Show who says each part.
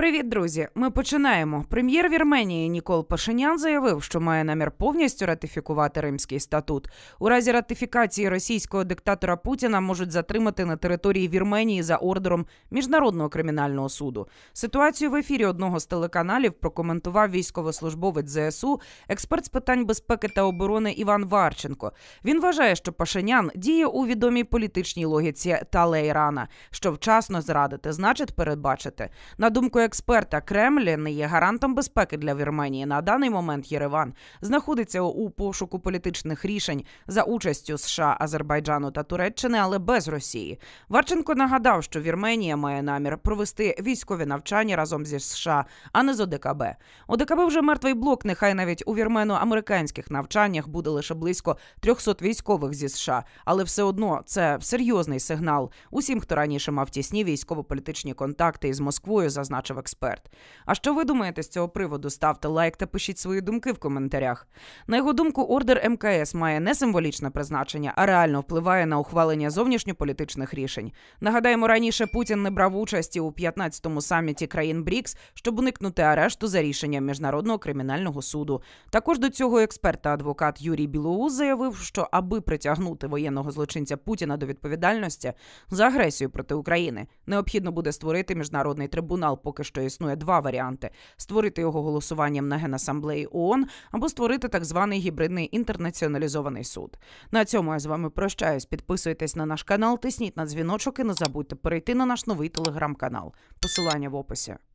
Speaker 1: Привіт, друзі. Ми починаємо. Прем'єр Вірменії Нікол Пашинян заявив, що має намір повністю ратифікувати Римський статут. У разі ратифікації російського диктатора Путіна можуть затримати на території Вірменії за ордером міжнародного кримінального суду. Ситуацію в ефірі одного з телеканалів прокоментував військовослужбовець ЗСУ, експерт з питань безпеки та оборони Іван Варченко. Він вважає, що Пашинян діє у відомій політичній логіці Талейрана, що вчасно зрадити, значить передбачити. На думку експерта, Кремль не є гарантом безпеки для Вірменії. На даний момент Єреван знаходиться у пошуку політичних рішень за участю США, Азербайджану та Туреччини, але без Росії. Варченко нагадав, що Вірменія має намір провести військові навчання разом зі США, а не з ОДКБ. ОДКБ вже мертвий блок. Нехай навіть у вірмено-американських навчаннях буде лише близько 300 військових зі США, але все одно це серйозний сигнал усім, хто раніше мав тісні військово-політичні контакти із Москвою, зазначив експерт. А що ви думаєте з цього приводу? Ставте лайк та пишіть свої думки в коментарях. На його думку, ордер МКС має не символічне призначення, а реально впливає на ухвалення зовнішньополітичних рішень. Нагадаємо, раніше Путін не брав участі у 15-му саміті країн БРІКС, щоб уникнути арешту за рішенням міжнародного кримінального суду. Також до цього експерт та адвокат Юрій Білоус заявив, що аби притягнути воєнного злочинця Путіна до відповідальності за агресію проти України, необхідно буде створити міжнародний трибунал, поки що що існує два варіанти: створити його голосуванням на генасамблеї ООН або створити так званий гібридний інтернаціоналізований суд. На цьому я з вами прощаюсь. Підписуйтесь на наш канал, тисніть на дзвіночок і не забудьте перейти на наш новий телеграм-канал. Посилання в описі.